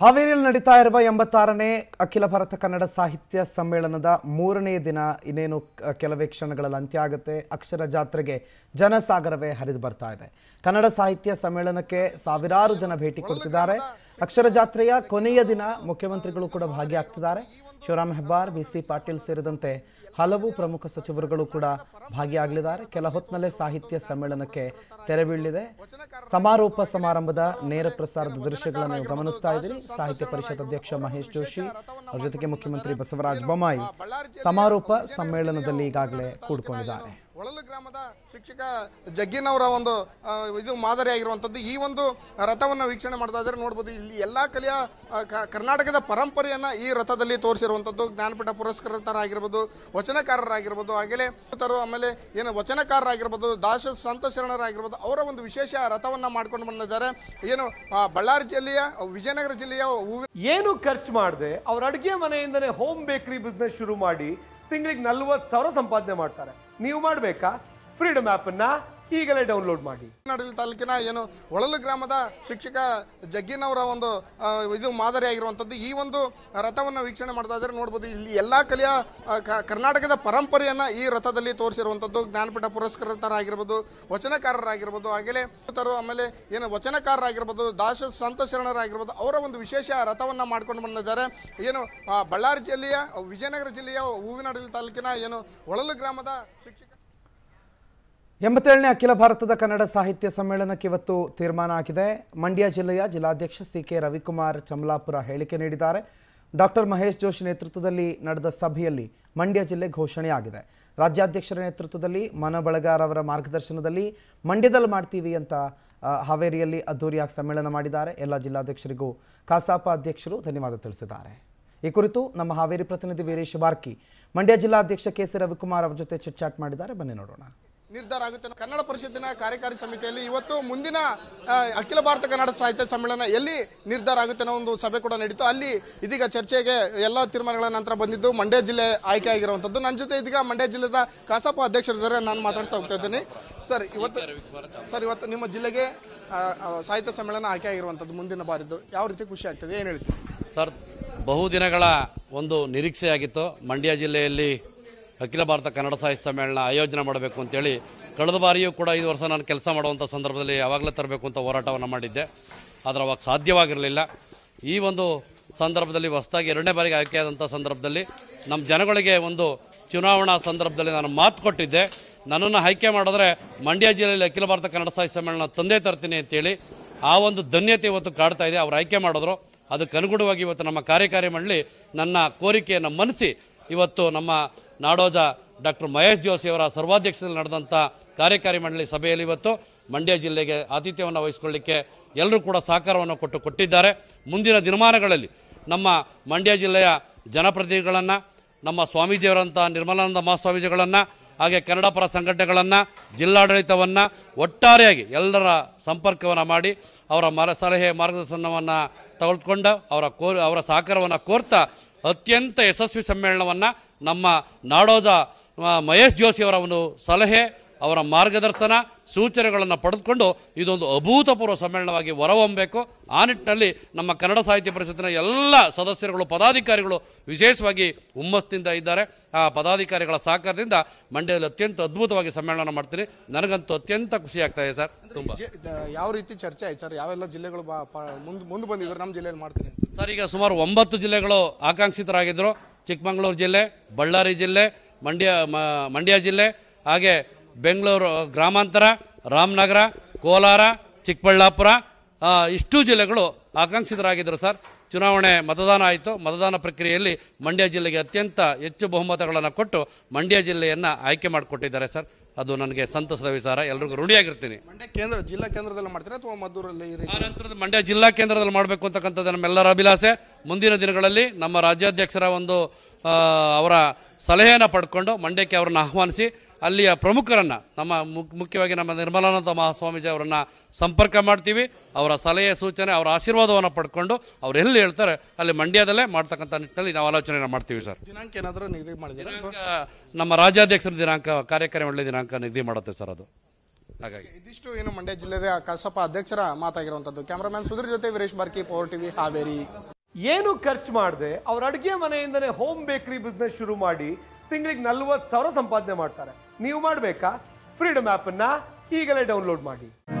ಹಾವೇರಿಯಲ್ಲಿ ನಡೀತಾ ಇರುವ ಎಂಬತ್ತಾರನೇ ಅಖಿಲ ಭಾರತ ಕನ್ನಡ ಸಾಹಿತ್ಯ ಸಮ್ಮೇಳನದ ಮೂರನೇ ದಿನ ಇನ್ನೇನು ಕೆಲವೇ ಕ್ಷಣಗಳಲ್ಲಿ ಅಂತ್ಯ ಆಗುತ್ತೆ ಅಕ್ಷರ ಜಾತ್ರೆಗೆ ಜನಸಾಗರವೇ ಹರಿದು ಬರ್ತಾ ಇದೆ ಕನ್ನಡ ಸಾಹಿತ್ಯ ಸಮ್ಮೇಳನಕ್ಕೆ ಸಾವಿರಾರು ಜನ ಭೇಟಿ ಕೊಡ್ತಿದ್ದಾರೆ ಅಕ್ಷರ ಜಾತ್ರೆಯ ಕೊನೆಯ ದಿನ ಮುಖ್ಯಮಂತ್ರಿಗಳು ಕೂಡ ಭಾಗಿಯಾಗ್ತಿದ್ದಾರೆ ಶಿವರಾಮ್ ಹೆಬ್ಬಾರ್ ಬಿ ಸಿ ಪಾಟೀಲ್ ಸೇರಿದಂತೆ ಹಲವು ಪ್ರಮುಖ ಸಚಿವರುಗಳು ಕೂಡ ಭಾಗಿಯಾಗಲಿದ್ದಾರೆ ಕೆಲ ಹೊತ್ತಿನಲ್ಲೇ ಸಾಹಿತ್ಯ ಸಮ್ಮೇಳನಕ್ಕೆ ತೆರೆ ಬೀಳಲಿದೆ ಸಮಾರೋಪ ಸಮಾರಂಭದ ನೇರ ಪ್ರಸಾರದ ದೃಶ್ಯಗಳನ್ನು ಗಮನಿಸ್ತಾ ಇದ್ದೀರಿ ಸಾಹಿತ್ಯ ಪರಿಷತ್ ಅಧ್ಯಕ್ಷ ಮಹೇಶ್ ಜೋಶಿ ಅವ್ರ ಜೊತೆಗೆ ಮುಖ್ಯಮಂತ್ರಿ ಬಸವರಾಜ ಬೊಮ್ಮಾಯಿ ಸಮಾರೋಪ ಸಮ್ಮೇಳನದಲ್ಲಿ ಈಗಾಗಲೇ ಕೂಡಿಕೊಂಡಿದ್ದಾರೆ ಒಳಲು ಗ್ರಾಮದ ಶಿಕ್ಷಕ ಜಗ್ಗಿನವರ ಒಂದು ಇದು ಮಾದರಿಯಾಗಿರುವಂಥದ್ದು ಈ ಒಂದು ರಥವನ್ನು ವೀಕ್ಷಣೆ ಮಾಡ್ತಾ ಇದ್ರೆ ನೋಡ್ಬೋದು ಇಲ್ಲಿ ಎಲ್ಲ ಕಲೆಯ ಕರ್ನಾಟಕದ ಪರಂಪರೆಯನ್ನು ಈ ರಥದಲ್ಲಿ ತೋರಿಸಿರುವಂಥದ್ದು ಜ್ಞಾನಪೀಠ ಪುರಸ್ಕೃತರಾಗಿರ್ಬೋದು ವಚನಕಾರರಾಗಿರ್ಬೋದು ಭಕ್ತರು ಆಮೇಲೆ ಏನು ವಚನಕಾರರಾಗಿರ್ಬೋದು ದಾಸ ಸಂತ ಶರಣರಾಗಿರ್ಬೋದು ಅವರ ಒಂದು ವಿಶೇಷ ರಥವನ್ನು ಮಾಡ್ಕೊಂಡು ಬಂದಿದ್ದಾರೆ ಏನು ಬಳ್ಳಾರಿ ಜಿಲ್ಲೆಯ ವಿಜಯನಗರ ಜಿಲ್ಲೆಯ ಏನು ಖರ್ಚು ಮಾಡಿದೆ ಅವರ ಅಡುಗೆ ಮನೆಯಿಂದನೇ ಹೋಮ್ ಬೇಕರಿ ಬಿಸ್ನೆಸ್ ಶುರು ಮಾಡಿ ತಿಂಗಳಿಗೆ ನಲ್ವತ್ತು ಸಾವಿರ ಸಂಪಾದನೆ ಮಾಡ್ತಾರೆ ನೀವು ಮಾಡಬೇಕಾ ಫ್ರೀಡಮ್ ಆ್ಯಪನ್ನು ಈಗಲೇ ಡೌನ್ಲೋಡ್ ಮಾಡಿ ನಡಲಿ ತಾಲೂಕಿನ ಏನು ಒಳಲು ಗ್ರಾಮದ ಶಿಕ್ಷಕ ಜಗ್ಗಿನವರ ಒಂದು ಇದು ಮಾದರಿ ಆಗಿರುವಂಥದ್ದು ಈ ಒಂದು ರಥವನ್ನು ವೀಕ್ಷಣೆ ಮಾಡ್ತಾ ಇದ್ರೆ ನೋಡ್ಬೋದು ಇಲ್ಲಿ ಎಲ್ಲ ಕಲೆಯ ಕರ್ನಾಟಕದ ಪರಂಪರೆಯನ್ನು ಈ ರಥದಲ್ಲಿ ತೋರಿಸಿರುವಂಥದ್ದು ಜ್ಞಾನಪೀಠ ಪುರಸ್ಕೃತರಾಗಿರ್ಬೋದು ವಚನಕಾರರಾಗಿರ್ಬೋದು ಭಕ್ತರು ಆಮೇಲೆ ಏನು ವಚನಕಾರರಾಗಿರ್ಬೋದು ದಾಸ ಸಂತ ಶರಣರಾಗಿರ್ಬೋದು ಅವರ ಒಂದು ವಿಶೇಷ ರಥವನ್ನು ಮಾಡ್ಕೊಂಡು ಬಂದಿದ್ದಾರೆ ಏನು ಬಳ್ಳಾರಿ ಜಿಲ್ಲೆಯ ವಿಜಯನಗರ ಜಿಲ್ಲೆಯ ಹೂವಿನಡಲಿ ತಾಲೂಕಿನ ಏನು ಒಳಲು ಗ್ರಾಮದ ಶಿಕ್ಷಕ ಎಂಬತ್ತೇಳನೇ ಅಖಿಲ ಭಾರತದ ಕನ್ನಡ ಸಾಹಿತ್ಯ ಸಮ್ಮೇಳನಕ್ಕೆ ಇವತ್ತು ತೀರ್ಮಾನ ಆಗಿದೆ ಮಂಡ್ಯ ಜಿಲ್ಲೆಯ ಜಿಲ್ಲಾಧ್ಯಕ್ಷ ಸಿ ಕೆ ರವಿಕುಮಾರ್ ಚಮಲಾಪುರ ಹೇಳಿಕೆ ನೀಡಿದ್ದಾರೆ ಡಾಕ್ಟರ್ ಮಹೇಶ್ ಜೋಶಿ ನೇತೃತ್ವದಲ್ಲಿ ನಡೆದ ಸಭೆಯಲ್ಲಿ ಮಂಡ್ಯ ಜಿಲ್ಲೆ ಘೋಷಣೆಯಾಗಿದೆ ರಾಜ್ಯಾಧ್ಯಕ್ಷರ ನೇತೃತ್ವದಲ್ಲಿ ಮನ ಅವರ ಮಾರ್ಗದರ್ಶನದಲ್ಲಿ ಮಂಡ್ಯದಲ್ಲಿ ಮಾಡ್ತೀವಿ ಅಂತ ಹಾವೇರಿಯಲ್ಲಿ ಅದ್ದೂರಿಯಾಗಿ ಸಮ್ಮೇಳನ ಮಾಡಿದ್ದಾರೆ ಎಲ್ಲ ಜಿಲ್ಲಾಧ್ಯಕ್ಷರಿಗೂ ಕಸಾಪ ಅಧ್ಯಕ್ಷರು ಧನ್ಯವಾದ ತಿಳಿಸಿದ್ದಾರೆ ಈ ಕುರಿತು ನಮ್ಮ ಹಾವೇರಿ ಪ್ರತಿನಿಧಿ ವೀರೇಶ್ ಬಾರ್ಕಿ ಮಂಡ್ಯ ಜಿಲ್ಲಾಧ್ಯಕ್ಷ ಕೆ ಸಿ ರವಿಕುಮಾರ್ ಅವರ ಜೊತೆ ಚಿಟ್ಚಾಟ್ ಮಾಡಿದ್ದಾರೆ ಬನ್ನಿ ನೋಡೋಣ ನಿರ್ಧಾರ ಆಗುತ್ತೆ ಕನ್ನಡ ಪರಿಷತ್ತಿನ ಕಾರ್ಯಕಾರಿ ಸಮಿತಿಯಲ್ಲಿ ಇವತ್ತು ಮುಂದಿನ ಅಖಿಲ ಭಾರತ ಕನ್ನಡ ಸಾಹಿತ್ಯ ಸಮ್ಮೇಳನ ಎಲ್ಲಿ ನಿರ್ಧಾರ ಆಗುತ್ತೆ ಅನ್ನೋ ಒಂದು ಸಭೆ ಕೂಡ ನಡೀತು ಅಲ್ಲಿ ಇದೀಗ ಚರ್ಚೆಗೆ ಎಲ್ಲ ತೀರ್ಮಾನಗಳ ನಂತರ ಬಂದಿದ್ದು ಮಂಡ್ಯ ಜಿಲ್ಲೆ ಆಯ್ಕೆ ಆಗಿರುವಂಥದ್ದು ನನ್ನ ಜೊತೆ ಇದೀಗ ಮಂಡ್ಯ ಜಿಲ್ಲೆದ ಕಸಾಪ ಅಧ್ಯಕ್ಷರಿದ್ದಾರೆ ನಾನು ಮಾತಾಡ್ತಾ ಹೋಗ್ತಾ ಇದ್ದೀನಿ ಸರ್ ಇವತ್ತು ಸರ್ ಇವತ್ತು ನಿಮ್ಮ ಜಿಲ್ಲೆಗೆ ಸಾಹಿತ್ಯ ಸಮ್ಮೇಳನ ಆಯ್ಕೆ ಆಗಿರುವಂಥದ್ದು ಮುಂದಿನ ಬಾರಿದ್ದು ಯಾವ ರೀತಿ ಖುಷಿ ಆಗ್ತದೆ ಏನು ಹೇಳ್ತೀವಿ ಸರ್ ಬಹುದಿನಗಳ ಒಂದು ನಿರೀಕ್ಷೆ ಆಗಿತ್ತು ಮಂಡ್ಯ ಜಿಲ್ಲೆಯಲ್ಲಿ ಅಖಿಲ ಭಾರತ ಕನ್ನಡ ಸಾಹಿತ್ಯ ಸಮ್ಮೇಳನ ಆಯೋಜನೆ ಮಾಡಬೇಕು ಅಂತೇಳಿ ಕಳೆದ ಬಾರಿಯೂ ಕೂಡ ಐದು ವರ್ಷ ನಾನು ಕೆಲಸ ಮಾಡುವಂಥ ಸಂದರ್ಭದಲ್ಲಿ ಯಾವಾಗಲೇ ತರಬೇಕು ಅಂತ ಹೋರಾಟವನ್ನು ಮಾಡಿದ್ದೆ ಆದರೆ ಅವಾಗ ಸಾಧ್ಯವಾಗಿರಲಿಲ್ಲ ಈ ಒಂದು ಸಂದರ್ಭದಲ್ಲಿ ಹೊಸದಾಗಿ ಎರಡನೇ ಬಾರಿಗೆ ಆಯ್ಕೆಯಾದಂಥ ಸಂದರ್ಭದಲ್ಲಿ ನಮ್ಮ ಜನಗಳಿಗೆ ಒಂದು ಚುನಾವಣಾ ಸಂದರ್ಭದಲ್ಲಿ ನಾನು ಮಾತು ಕೊಟ್ಟಿದ್ದೆ ನನ್ನನ್ನು ಆಯ್ಕೆ ಮಾಡಿದ್ರೆ ಮಂಡ್ಯ ಜಿಲ್ಲೆಯಲ್ಲಿ ಅಖಿಲ ಭಾರತ ಕನ್ನಡ ಸಾಹಿತ್ಯ ಸಮ್ಮೇಳನ ತಂದೆ ತರ್ತೀನಿ ಅಂತೇಳಿ ಆ ಒಂದು ಧನ್ಯತೆ ಇವತ್ತು ಕಾಡ್ತಾ ಇದೆ ಅವರು ಆಯ್ಕೆ ಮಾಡಿದ್ರು ಅದಕ್ಕೆ ಅನುಗುಣವಾಗಿ ಇವತ್ತು ನಮ್ಮ ಕಾರ್ಯಕಾರಿ ಮಂಡಳಿ ನನ್ನ ಕೋರಿಕೆಯನ್ನು ಮನಸಿ ಇವತ್ತು ನಮ್ಮ ನಾಡೋಜ ಡಾಕ್ಟರ್ ಮಹೇಶ್ ಜೋಶಿ ಅವರ ಸರ್ವಾಧ್ಯಕ್ಷದಲ್ಲಿ ನಡೆದಂಥ ಕಾರ್ಯಕಾರಿ ಮಂಡಳಿ ಸಭೆಯಲ್ಲಿ ಇವತ್ತು ಮಂಡ್ಯ ಜಿಲ್ಲೆಗೆ ಆತಿಥ್ಯವನ್ನು ವಹಿಸಿಕೊಳ್ಳಿಕ್ಕೆ ಎಲ್ಲರೂ ಕೂಡ ಸಹಕಾರವನ್ನು ಕೊಟ್ಟು ಕೊಟ್ಟಿದ್ದಾರೆ ಮುಂದಿನ ದಿನಮಾನಗಳಲ್ಲಿ ನಮ್ಮ ಮಂಡ್ಯ ಜಿಲ್ಲೆಯ ಜನಪ್ರತಿನಿಧಿಗಳನ್ನು ನಮ್ಮ ಸ್ವಾಮೀಜಿಯವರಂಥ ನಿರ್ಮಲಾನಂದ ಮಹಾಸ್ವಾಮೀಜಿಗಳನ್ನು ಹಾಗೆ ಕನ್ನಡ ಪರ ಸಂಘಟನೆಗಳನ್ನು ಜಿಲ್ಲಾಡಳಿತವನ್ನು ಒಟ್ಟಾರೆಯಾಗಿ ಎಲ್ಲರ ಸಂಪರ್ಕವನ್ನು ಮಾಡಿ ಅವರ ಮರ ಸಲಹೆ ಮಾರ್ಗದರ್ಶನವನ್ನು ತಗೊಳ್ಕೊಂಡು ಅವರ ಕೋ ಅವರ ಸಹಕಾರವನ್ನು ಕೋರ್ತಾ ಅತ್ಯಂತ ಯಶಸ್ವಿ ಸಮ್ಮೇಳನವನ್ನು ನಮ್ಮ ನಾಡೋಜ ಮಹೇಶ್ ಜೋಶಿಯವರ ಒಂದು ಸಲಹೆ ಅವರ ಮಾರ್ಗದರ್ಶನ ಸೂಚನೆಗಳನ್ನು ಪಡೆದುಕೊಂಡು ಇದೊಂದು ಅಭೂತಪೂರ್ವ ಸಮ್ಮೇಳನವಾಗಿ ಹೊರಹೊಮ್ಮಬೇಕು ಆ ನಿಟ್ಟಿನಲ್ಲಿ ನಮ್ಮ ಕನ್ನಡ ಸಾಹಿತ್ಯ ಪರಿಷತ್ತಿನ ಎಲ್ಲ ಸದಸ್ಯರುಗಳು ಪದಾಧಿಕಾರಿಗಳು ವಿಶೇಷವಾಗಿ ಹುಮ್ಮಸ್ತಿಂದ ಇದ್ದಾರೆ ಆ ಪದಾಧಿಕಾರಿಗಳ ಸಹಕಾರದಿಂದ ಮಂಡ್ಯದಲ್ಲಿ ಅತ್ಯಂತ ಅದ್ಭುತವಾಗಿ ಸಮ್ಮೇಳನ ಮಾಡ್ತೀನಿ ನನಗಂತೂ ಅತ್ಯಂತ ಖುಷಿ ಆಗ್ತಾ ಇದೆ ಸರ್ ತುಂಬ ಯಾವ ರೀತಿ ಚರ್ಚೆ ಆಯ್ತು ಸರ್ ಯಾವೆಲ್ಲ ಜಿಲ್ಲೆಗಳು ಮುಂದೆ ಮುಂದೆ ಬಂದಿದ್ರು ನಮ್ಮ ಜಿಲ್ಲೆಯಲ್ಲಿ ಮಾಡ್ತೀನಿ ಸರ್ ಈಗ ಸುಮಾರು ಒಂಬತ್ತು ಜಿಲ್ಲೆಗಳು ಆಕಾಂಕ್ಷಿತರಾಗಿದ್ದರು ಚಿಕ್ಕಮಗಳೂರು ಜಿಲ್ಲೆ ಬಳ್ಳಾರಿ ಜಿಲ್ಲೆ ಮಂಡ್ಯ ಮಂಡ್ಯ ಜಿಲ್ಲೆ ಹಾಗೆ ಬೆಂಗಳೂರು ಗ್ರಾಮಾಂತರ ರಾಮನಗರ ಕೋಲಾರ ಚಿಕ್ಕಬಳ್ಳಾಪುರ ಇಷ್ಟು ಜಿಲ್ಲೆಗಳು ಆಕಾಂಕ್ಷಿತರಾಗಿದ್ದರು ಸರ್ ಚುನಾವಣೆ ಮತದಾನ ಆಯಿತು ಮತದಾನ ಪ್ರಕ್ರಿಯೆಯಲ್ಲಿ ಮಂಡ್ಯ ಜಿಲ್ಲೆಗೆ ಅತ್ಯಂತ ಹೆಚ್ಚು ಬಹುಮತಗಳನ್ನು ಕೊಟ್ಟು ಮಂಡ್ಯ ಜಿಲ್ಲೆಯನ್ನು ಆಯ್ಕೆ ಮಾಡಿಕೊಟ್ಟಿದ್ದಾರೆ ಸರ್ ಅದು ನನಗೆ ಸಂತಸದ ವಿಚಾರ ಎಲ್ರಿಗೂ ರೂಢಿಯಾಗಿರ್ತೀನಿ ಮಂಡ್ಯ ಕೇಂದ್ರ ಜಿಲ್ಲಾ ಕೇಂದ್ರದಲ್ಲಿ ಮಾಡ್ತೀರಾ ಅಥವಾ ಮದ್ದೂರಲ್ಲಿ ಆ ನಂತರದ ಮಂಡ್ಯ ಜಿಲ್ಲಾ ಕೇಂದ್ರದಲ್ಲಿ ಮಾಡಬೇಕು ಅಂತಕ್ಕಂಥದ್ದು ನಮ್ಮೆಲ್ಲರ ಅಭಿಲಾಸೆ ಮುಂದಿನ ದಿನಗಳಲ್ಲಿ ನಮ್ಮ ರಾಜ್ಯಾಧ್ಯಕ್ಷರ ಒಂದು ಅವರ ಸಲಹೆಯನ್ನು ಪಡ್ಕೊಂಡು ಮಂಡ್ಯಕ್ಕೆ ಅವರನ್ನು ಆಹ್ವಾನಿಸಿ ಅಲ್ಲಿಯ ಪ್ರಮುಖರನ್ನು ನಮ್ಮ ಮುಖ್ಯವಾಗಿ ನಮ್ಮ ನಿರ್ಮಲಾನಂದ ಮಹಾಸ್ವಾಮೀಜಿ ಅವರನ್ನು ಸಂಪರ್ಕ ಮಾಡ್ತೀವಿ ಅವರ ಸಲಹೆ ಸೂಚನೆ ಅವರ ಆಶೀರ್ವಾದವನ್ನು ಪಡ್ಕೊಂಡು ಅವ್ರು ಎಲ್ಲಿ ಹೇಳ್ತಾರೆ ಅಲ್ಲಿ ಮಂಡ್ಯದಲ್ಲೇ ಮಾಡ್ತಕ್ಕಂಥ ನಿಟ್ಟಿನಲ್ಲಿ ನಾವು ಆಲೋಚನೆ ಮಾಡ್ತೀವಿ ಸರ್ ದಿನಾಂಕ ಏನಾದರೂ ನಿಗದಿ ಮಾಡಿದ್ರೆ ನಮ್ಮ ರಾಜ್ಯಾಧ್ಯಕ್ಷರ ದಿನಾಂಕ ಕಾರ್ಯಕಾರಿ ಮಂಡಳಿ ದಿನಾಂಕ ನಿಧಿ ಮಾಡುತ್ತೆ ಸರ್ ಅದು ಹಾಗಾಗಿ ಇದಿಷ್ಟು ಏನು ಮಂಡ್ಯ ಜಿಲ್ಲೆಯ ಕಸಪ್ಪ ಅಧ್ಯಕ್ಷರ ಮಾತಾಗಿರುವಂಥದ್ದು ಕ್ಯಾಮರಾಮ್ಯಾನ್ ಸುಧೀರ್ ಜೊತೆ ವೀರೇಶ್ ಬಾರ್ಕಿ ಪವರ್ ಟಿವಿ ಹಾವೇರಿ ಏನು ಖರ್ಚು ಮಾಡದೆ ಅವ್ರ ಅಡುಗೆ ಮನೆಯಿಂದನೇ ಹೋಮ್ ಬೇಕರಿ ಬಿಸ್ನೆಸ್ ಶುರು ಮಾಡಿ ತಿಂಗಳಿಗೆ ನಲ್ವತ್ತು ಸಾವಿರ ಸಂಪಾದನೆ ಮಾಡ್ತಾರೆ ನೀವು ಮಾಡಬೇಕಾ ಫ್ರೀಡಮ್ ಆ್ಯಪನ್ನು ಈಗಲೇ ಡೌನ್ಲೋಡ್ ಮಾಡಿ